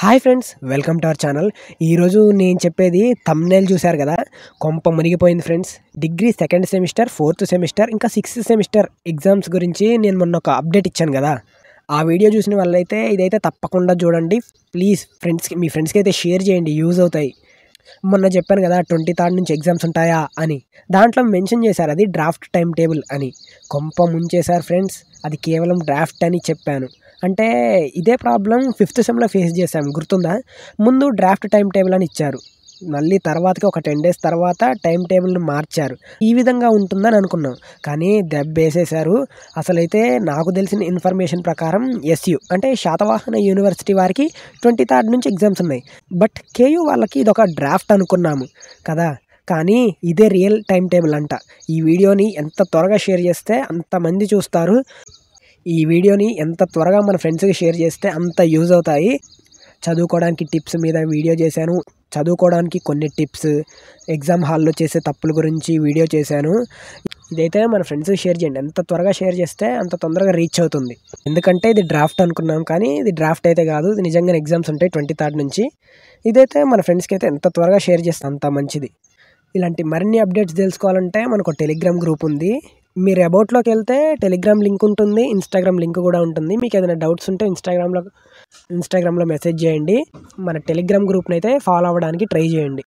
hi friends welcome to our channel ఈరోజు నేను చెప్పేది తమ్నేల్ చూశారు కదా కొంప మునిగిపోయింది friends degree second semester fourth semester ఇంకా సిక్స్త్ సెమిస్టర్ ఎగ్జామ్స్ గురించి నేను మొన్న ఒక అప్డేట్ ఇచ్చాను కదా ఆ వీడియో చూసిన వాళ్ళైతే ఇదైతే తప్పకుండా చూడండి ప్లీజ్ ఫ్రెండ్స్కి మీ ఫ్రెండ్స్కి అయితే షేర్ చేయండి యూజ్ అవుతాయి మొన్న చెప్పాను కదా ట్వంటీ థర్డ్ నుంచి ఎగ్జామ్స్ ఉంటాయా అని దాంట్లో మెన్షన్ చేశారు అది డ్రాఫ్ట్ టైం టేబుల్ అని కొంప ముంచేశారు ఫ్రెండ్స్ అది కేవలం డ్రాఫ్ట్ అని చెప్పాను అంటే ఇదే ప్రాబ్లం ఫిఫ్త్ సెమ్లో ఫేస్ చేశాం గుర్తుందా ముందు డ్రాఫ్ట్ టైం టేబుల్ అని ఇచ్చారు మళ్ళీ తర్వాతకి ఒక టెన్ డేస్ తర్వాత టైం టేబుల్ని మార్చారు ఈ విధంగా ఉంటుందని అనుకున్నాం కానీ దెబ్బ వేసేశారు అసలైతే నాకు తెలిసిన ఇన్ఫర్మేషన్ ప్రకారం ఎస్యూ అంటే శాతవాహన యూనివర్సిటీ వారికి ట్వంటీ థర్డ్ నుంచి ఎగ్జామ్స్ ఉన్నాయి బట్ కేయూ వాళ్ళకి ఇదొక డ్రాఫ్ట్ అనుకున్నాము కదా కానీ ఇదే రియల్ టైం టేబుల్ అంట ఈ వీడియోని ఎంత త్వరగా షేర్ చేస్తే అంతమంది చూస్తారు ఈ వీడియోని ఎంత త్వరగా మన ఫ్రెండ్స్కి షేర్ చేస్తే అంత యూజ్ అవుతాయి చదువుకోవడానికి టిప్స్ మీద వీడియో చేశాను చదువుకోవడానికి కొన్ని టిప్స్ ఎగ్జామ్ హాల్లో చేసే తప్పుల గురించి వీడియో చేశాను ఇదైతే మన ఫ్రెండ్స్కి షేర్ చేయండి ఎంత త్వరగా షేర్ చేస్తే అంత తొందరగా రీచ్ అవుతుంది ఎందుకంటే ఇది డ్రాఫ్ట్ అనుకున్నాం కానీ ఇది డ్రాఫ్ట్ అయితే కాదు ఇది నిజంగా ఎగ్జామ్స్ ఉంటాయి ట్వంటీ థర్డ్ నుంచి ఇదైతే మన ఫ్రెండ్స్కి అయితే ఎంత త్వరగా షేర్ చేస్తే అంత మంచిది ఇలాంటి మరిన్ని అప్డేట్స్ తెలుసుకోవాలంటే మనకు టెలిగ్రామ్ గ్రూప్ ఉంది మీరు అబౌట్లోకి వెళ్తే టెలిగ్రామ్ లింక్ ఉంటుంది ఇన్స్టాగ్రామ్ లింక్ కూడా ఉంటుంది మీకు ఏదైనా డౌట్స్ ఉంటే ఇన్స్టాగ్రామ్లో ఇన్స్టాగ్రామ్లో మెసేజ్ చేయండి మన టెలిగ్రామ్ గ్రూప్ని అయితే ఫాలో అవ్వడానికి ట్రై చేయండి